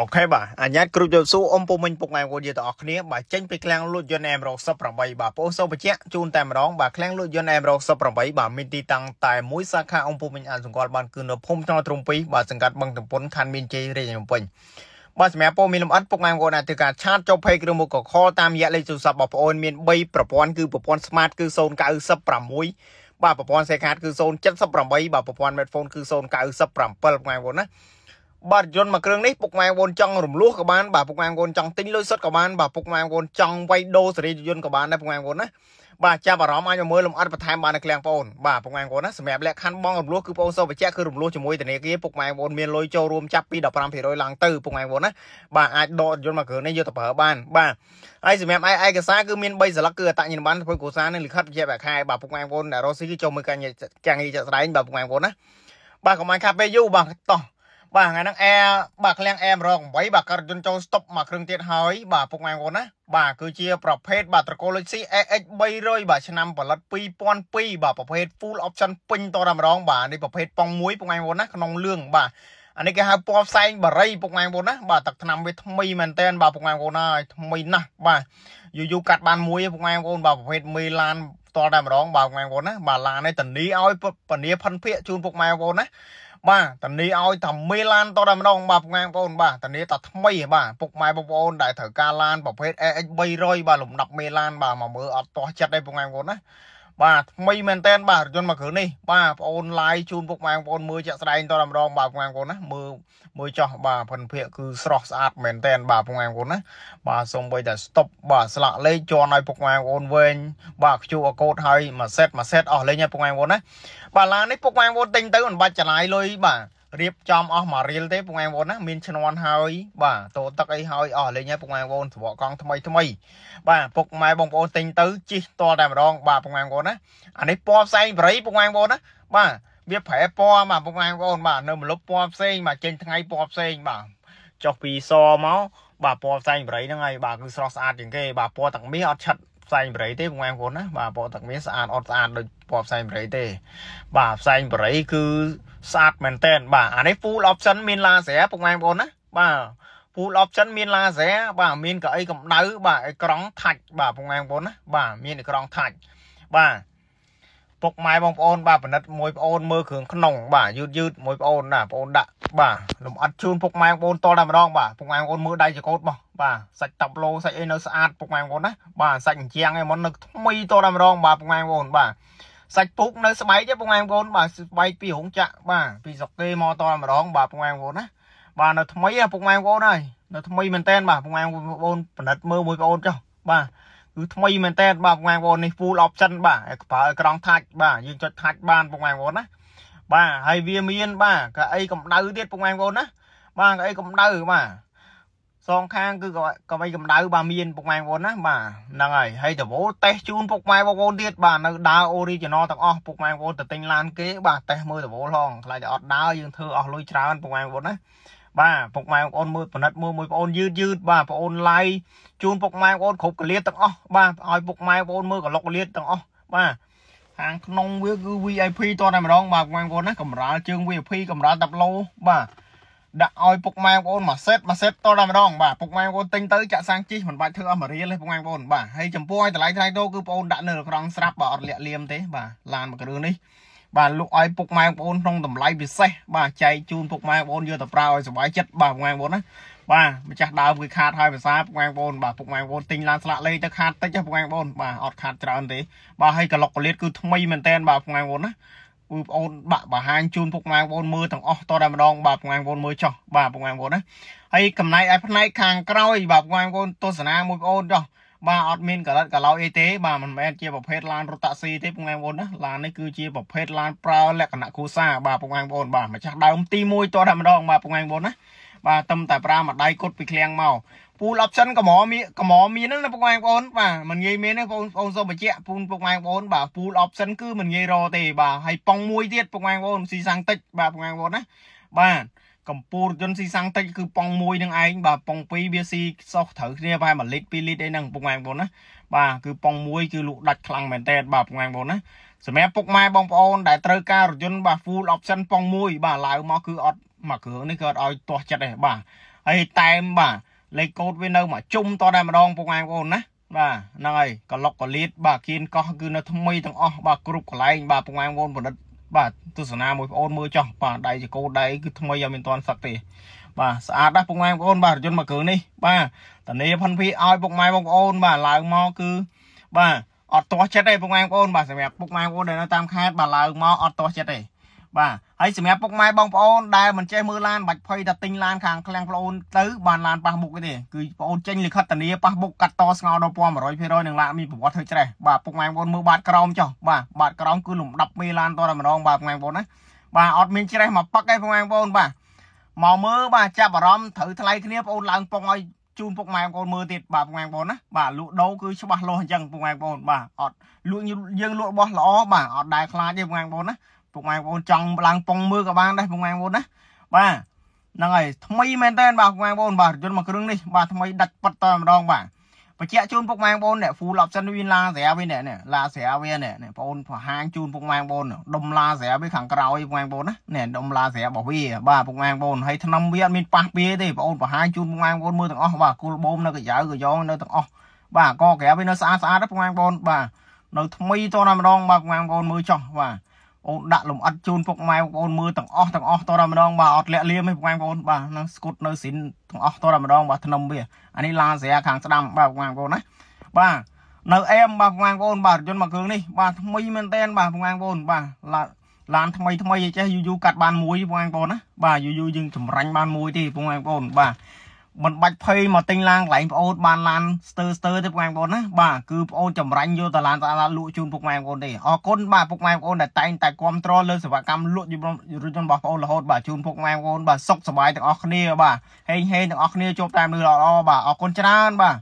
អូខេបាទអញ្ញាតគ្រូយល់ស៊ូអ៊ំពុំមិញពុកម៉ែបងប្អូនយើងទាំងអស់គ្នាបាទចេញពីឃ្លាំងលួចយន្ត M68 បាទបងសូមបញ្ជាក់ជូនតែម្ដងបាទឃ្លាំងលួចយន្ត M68 បាទមានទីតាំងតែមួយសាខាអ៊ំពុំមិញអាចសង្កល់បានគឺនៅភូមិថ្នល់ត្រំពីបាទសង្កាត់បឹងតំពុនខណ្ឌមានជ័យរាជធានីភ្នំពេញបាទសម្រាប់បងមានលំអិតពុកម៉ែបងប្អូនអាចធ្វើការឆាតចុះ page ឬមកកខលតាមរយៈលេខទូរស័ព្ទបងប្អូនមាន3ប្រព័ន្ធគឺប្រព័ន្ធ Smart គឺ096បាទប្រព័ន្ធសេខាតគឺ078បាទប្រព័ន្ធ Medphone គឺ097បងប្អូនណាបាទយន្តមួយគ្រឿងនេះពុកម៉ែបងប្អូនចង់រំលោះក៏បានបាទពុកម៉ែបងប្អូនចង់ទិញលុយសុទ្ធក៏បានបាទពុកម៉ែបងប្អូនចង់វាយដូរសេរីយន្តក៏បានដែរពុកម៉ែបងប្អូនណាបាទចាប់អារម្មណ៍អាចមកមើលលំអិតបន្ថែមបាននៅក្លាំងបងប្អូនបាទពុកម៉ែបងប្អូនណាសម្រាប់លក្ខខណ្ឌបងរំលោះគឺបងប្អូនសូមបញ្ជាក់គឺរំលោះជាមួយធនាគារពុកម៉ែបងប្អូនមានលុយចូលរួមចាប់ពី15%ឡើងទៅពុកម៉ែបងប្អូនណាបាទអាចដកយន្តមួយគ្រឿងនេះយកទៅប្រើបានបាទហើយសម្រាប់ឯឯកសារគឺមាន3សន្លឹកគឺអតញ្ញប័ណ្ណធ្វើកោសានិងលិខិតបញ្ជាក់ប្រាក់ខែបាទពុកម៉ែបងប្អូនអ្នករស់ស៊ីគឺចូលមើលការងារការងារចាក់ស្ដែងបាទពុកម៉ែបងប្អូនណាបាទកុំអានខាពេយូបាទតោះបាទថ្ងៃហ្នឹង Air បាទឃ្លាំង Air 108បាទកើតយន្តចូលស្តុបមួយគ្រឿងទៀតហើយបាទពុកម៉ែបងប្អូនណាបាទគឺជា ប្រភេទបាទត្រកូលលុយស៊ី AX 300បាទឆ្នាំផលិត2002បាទប្រភេទ full option ពេញតរ៉ាំរងបាទនេះប្រភេទប៉ុងមួយពុកម៉ែបងប្អូនណាក្នុងលឿងបាទអានេះគេហៅពណ៌ផ្សែងបារីពុកម៉ែបងប្អូនណាបាទទឹកថ្នាំវាថ្មីមែនតើបាទពុកម៉ែបងប្អូនហើយថ្មីណាស់បាទយូរយូរកាត់បានមួយពុកម៉ែបងប្អូនបាទប្រភេទមេឡានផ្ទាល់តែម្ដងបាទពុកម៉ែបងប្អូនណាបាទឡាននេះតនីឲ្យពនីផិនភាកជូនពុកម៉ែបងប្អូនណាបាទតនីឲ្យតែមេឡានតតែម្ដងបាទបងប្អូនបាទតនីតែថ្មីបាទពុកម៉ែបងប្អូនដែលត្រូវការឡានប្រភេទ AX 300បាទលំដាប់មេឡានបាទមកមើលអត់ទាស់ចិត្តទេបងប្អូនណាបាទថ្មីមែនតែនបាទរថយន្តមួយគ្រឿងនេះបាទបងអូនឡាយជូនពុកម៉ែបងប្អូនមើលជាក់ស្ដែងតរម្ដងបាទបងប្អូនណាមើលមើលចោះបាទភិនភាកគឺស្រស់ស្អាតមែនតែនបាទបងប្អូនណាបាទសូមបីតែ stop បាទស្លាកលេខជន់ឲ្យពុកម៉ែបងប្អូនវែងបាទខ្ជូអកូតឲ្យមួយសេតមួយសេតអស់លេងឲ្យពុកម៉ែបងប្អូនណាបាទឡាននេះពុកម៉ែបងប្អូនទិញទៅមិនបាច់ចំណាយលុយបាទរៀបចំអស់មួយរៀលទេពុកម៉ែបងប្អូនណាមានឈ្នន់ហើយបាទតោទឹកអីហើយអស់លេងហើយពុកម៉ែបងប្អូនស្រវកកង់ថ្មីថ្មី បាទពុកម៉ែបងប្អូនទិញទៅជិះតតែម្ដងបាទពុកម៉ែបងប្អូនណាអានេះពណ៌ផ្សេងប្រៃពុកម៉ែបងប្អូនណាបាទវាប្រែពណ៌បាទពុកម៉ែបងប្អូនបាទនៅម្លប់ពណ៌ផ្សេងបាទចេញថ្ងៃពណ៌ផ្សេងបាទចុះពីសមកបាទពណ៌ផ្សែងប្រៃហ្នឹងហើយបាទគឺស្រស់ស្អាតជាងគេបាទពណ៌ទឹកមាសអត់ឆិតផ្សែងប្រៃទេបងប្អូនណាបាទពណ៌ទឹកមាសស្អាតអត់ស្អាតដូចពណ៌ផ្សែងប្រៃទេបាទផ្សែងប្រៃគឺស្អាតមែនតែនបាទអានេះ full option មាន laser ពុកម៉ែបងប្អូនណាបាទ full option មាន laser បាទមានកៅអីកម្ដៅបាទអេក្រង់ថាច់បាទពុកម៉ែបងប្អូនណាបាទមានអេក្រង់ថាច់បាទពុកម៉ែបងប្អូនបាទពិនិត្យមួយប្អូនមើលគ្រឿងក្នុង បាទយឺតយឺតមួយប្អូនណាប្អូនដាក់បាទលំអិតជូនពុកម៉ែបងប្អូនតតែម្ដងបាទពុកម៉ែបងប្អូនមើលដៃចកោតមកបាទសាច់តាប់ឡូសាច់អីនៅស្អាតពុកម៉ែបងប្អូនណាបាទសាច់អញ្ជាងឯងមុននៅថ្មីតតែម្ដងបាទពុកម៉ែបងប្អូនបាទសាច់ពុកនៅស្បែកទេបងឯងបងប្អូនបាទស្បែកពីរងចាក់បាទពីស្រុកគេមកតម្ដងបាទបងឯងបងប្អូនណាបាទនៅថ្មីហ่ะបងឯងបងប្អូនហើយនៅថ្មីមែនតែនបាទបងឯងបងប្អូនផលិតមើលមួយបងប្អូនចុះបាទគឺថ្មីមែនតែនបាទបងឯងបងប្អូននេះ full option បាទឲ្យប្រើក្រង់ថាច់បាទយើងចុចថាច់បានបងឯងបងប្អូនណាបាទហើយវាមានបាទកៅអីកម្ដៅទៀតបងឯងបងប្អូនណាបាទកៅអីកម្ដៅបាទសងខាងគឺក៏បីកម្ដៅបាទមានពុកម៉ែបងប្អូនណាបាទហ្នឹងហើយហើយតវោតេសជូនពុកម៉ែបងប្អូនទៀតបាទនៅដើរ original ទាំងអស់ពុកម៉ែបងប្អូនទៅទិញឡានគេបាទតេសមើលតវោហងខ្លាចតែអត់ដើរយើងធ្វើអស់លុយច្រើនពុកម៉ែបងប្អូនណាបាទពុកម៉ែបងប្អូនមើលផលិតមើលមួយបងប្អូនយឺតយឺតបាទបងប្អូនឡាយជូនពុកម៉ែបងប្អូនគ្រប់កលៀតទាំងអស់បាទឲ្យពុកម៉ែបងប្អូនមើលកលុកកលៀតទាំងអស់បាទខាងក្នុងវាគឺ VIP តតែម្ដងបាទពុកម៉ែបងប្អូនណាកម្រាលជើង VIP កម្រាលតាប់ឡូបាទដាក់ឲ្យពុកម៉ែបងប្អូនមួយសេតមួយសេតតតែម្ដងបាទពុកម៉ែបងប្អូនទិញទៅចាក់សាំងជីមិនបាច់ធ្វើអស់មួយរៀលទេពុកម៉ែបងប្អូនបាទហើយចំពោះឲ្យតម្លៃថ្លៃដូរគឺបងប្អូនដាក់នៅក្រង់ស្រាប់បាទអត់លាក់លៀមទេបាទឡានមួយគ្រឿងនេះបាទលក់ឲ្យពុកម៉ែបងប្អូនក្នុងតម្លៃពិសេសបាទចែកជូនពុកម៉ែបងប្អូនយកទៅប្រើឲ្យសុខចិត្តបាទពុកម៉ែបងប្អូនណាបាទម្ចាស់ដើមគឺខាតហើយភាសាពុកម៉ែបងប្អូនបាទពុកម៉ែបងប្អូនទិញឡានស្លាកលេខទៅខាតតិចពុកម៉ែបងប្អូនបាទអត់ខាតច្រើនទេបាទហើយកឡុកកលៀតគឺថ្មីមែនតែនបាទពុកម៉ែបងប្អូនណាគឺបងអូនបាក់បង្ហាញជូនពុកម៉ែបងអូនមើលទាំងអស់តតែម្ដងបាទពុកម៉ែបងអូនមើលចោះបាទពុកម៉ែបងអូនណាហើយកំណែកឯផ្នែកខាងក្រោយបាទពុកម៉ែបងអូនទស្សនាមួយបងអូនចោះបាទអត់មានកលិតកឡោអីទេបាទមិនមែនជាប្រភេទឡានរថតាក់ស៊ីទេពុកម៉ែបងប្អូនណាឡាននេះគឺជាប្រភេទឡានប្រើលក្ខណៈគ្រួសារបាទពុកម៉ែបងប្អូនបាទម្ចាស់ដើមទី1តតែម្ដងបាទពុកម៉ែបងប្អូនណាបាទតឹមតែប្រាមួយដៃគត់ពីឃ្លាំងមកពូល option កម្រមានកម្រមានណាពុកម៉ែបងប្អូនបាទមិនងាយមានទេបងប្អូនសូមបញ្ជាក់ពូនពុកម៉ែបងប្អូនបាទពូល option គឺមិនងាយរកទេបាទហើយប៉ុងមួយទៀតពុកម៉ែបងប្អូនស៊ីសាំងតិចបាទពុកម៉ែបងប្អូនណាបាទកម្ពូលយន្តស៊ីសាំងតិចគឺប៉ុងមួយនឹងឯងបាទប៉ុង2វាស៊ីសោះត្រូវគ្នាប្រហែល1លីត្រ2លីត្រអីហ្នឹងពុកម៉ែបងប្អូនណាបាទគឺប៉ុងមួយគឺលក់ដាច់ខ្លាំងមែនតើបាទពុកម៉ែបងប្អូនណាសម្រាប់ពុកម៉ែបងប្អូនដែលត្រូវការរយន្តបាទ full option ប៉ុងមួយបាទឡើងមកគឺអត់មកគ្រឿងនេះក៏ឲ្យទាស់ចិត្តដែរបាទហើយតែមបាទលេខកូដវានៅមកជុំតតែម្ដងពុកម៉ែបងប្អូនណាបាទហ្នឹងហើយកឡុកកលៀតបាទគៀនកោះគឺនៅថ្មីទាំងអស់បាទគ្រប់កន្លែងបាទពុកម៉ែបងប្អូនផលិតបាទទស្សនាមួយបងអូនមើលចោះបាទដៃចកូដដៃគឺថ្មីអត់មានតន់សឹកទេបាទស្អាតណាស់ពុកម៉ែបងប្អូនបាទរយន្តមកគ្រឿងនេះបាទតានីផុនភីឲ្យពុកម៉ែបងប្អូនបាទឡើងមកគឺបាទអត់ទាស់ចិត្តទេពុកម៉ែបងប្អូនបាទសម្រាប់ពុកម៉ែបងប្អូនដែលនៅតាមខេត្តបាទឡើងមកអត់ទាស់ចិត្តទេបាទហើយសម្រាប់ពុកម៉ែបងប្អូនដែលមិនចេះមើលឡានបាច់ភ័យថាទិញឡានខាងឃ្លាំងប្អូនទៅបានឡានប៉ះមុខទេគឺប្អូនចេញលិខិតធានាប៉ះមុខកាត់តស្ងោដល់ពណ៌100%នឹងឡានមានប្រវត្តិធ្វើច្រេះបាទពុកម៉ែបងប្អូនមើលបាតក្រោមចុះបាទបាតក្រោមគឺលំដាប់មេឡានតតែម្ដងបាទពុកម៉ែបងប្អូនណាបាទអត់មានច្រេះមកប៉ឹកទេពុកម៉ែបងប្អូនបាទមកមើលបាទចាប់អារម្មណ៍ត្រូវថ្លៃគ្នាបងប្អូនឡើងពងឲ្យជូនពុកម៉ែបងប្អូនមើលទៀតបាទពុកម៉ែបងប្អូនណាបាទលក់ដូរគឺច្បាស់លាស់អញ្ចឹងពុកម៉ែបងប្អូនបាទអត់លក់យើងលក់របស់ល្អបាទអត់ដែលខ្លាចទេពុកម៉ែបងប្អូនណាពុកម៉ែបងប្អូនចង់ឡើងពងមើលក៏បានដែរពុកម៉ែបងប្អូនណាបាទហ្នឹងហើយថ្មីមែនតើបាទពុកម៉ែបងប្អូនបាទរថយន្តមួយគ្រឿងនេះបាទថ្មីដាច់ប៉ិតតែម្ដងបាទបញ្ជាក់ជូនពុកម៉ែបងប្អូនអ្នក full option វាឡាស្រាវិញអ្នកឡាស្រាវាអ្នកបងប្អូនប្រហាងជូនពុកម៉ែបងប្អូនដុំឡាស្រាវាខាងក្រោយពុកម៉ែបងប្អូនណានេះដុំឡាស្រារបស់វាបាទពុកម៉ែបងប្អូនហើយថ្នាំវាអត់មានប៉ះពីទេបងប្អូនប្រហាងជូនពុកម៉ែបងប្អូនមើលទាំងអស់បាទគល់បូមនៅកយ៉ៅកយ៉ងនៅទាំងអស់បាទកក្រែវានៅស្អាតស្អាតពុកម៉ែបងប្អូនបាទនៅថ្មីតតែម្ដងបាទពុកម៉ែបងប្អូនមើលចោះបាទអូនដាក់លំអិតជូនពុកម៉ែបងប្អូនមើលទាំងអស់ទាំងអស់តរតែម្ដងបាទអត់លាក់លៀមទេពុកម៉ែបងប្អូនបាទនឹងស្គុតនៅស៊ីនទាំងអស់តរតែម្ដងបាទធ្នឹមវាអានេះឡានស្រាខាងស្ដាំបាទពុកម៉ែបងប្អូនណាបាទនៅអែមបាទពុកម៉ែបងប្អូនបាទរថយន្តមួយគ្រឿងនេះបាទថ្មីមែនតែនបាទពុកម៉ែបងប្អូនបាទឡានថ្មីថ្មីចេះយូយូកាត់បានមួយពុកម៉ែបងប្អូនណាបាទយូយូយើងចម្រាញ់បានមួយទេពុកម៉ែបងប្អូនបាទមិនបាច់ភ័យមកទិញឡានកន្លែងប្អូនបានឡានស្ទើស្ទើទេពុកម៉ែបងប្អូនណាបាទគឺប្អូនចម្រាញ់យកតឡានតាឡានលក់ជូនពុកម៉ែបងប្អូនទេអរគុណបាទពុកម៉ែបងប្អូនដែលតែងតែគ្រប់គ្រងលើសេវាកម្មលក់យន្តរថយន្តរបស់ប្អូនរហូតបាទជូនពុកម៉ែបងប្អូនបាទសុខសប្បាយទាំងអស់គ្នា បាទហេងហេងទាំងអស់គ្នាជួបតែមនុស្សល្អៗបាទអរគុណច្រើនបាទ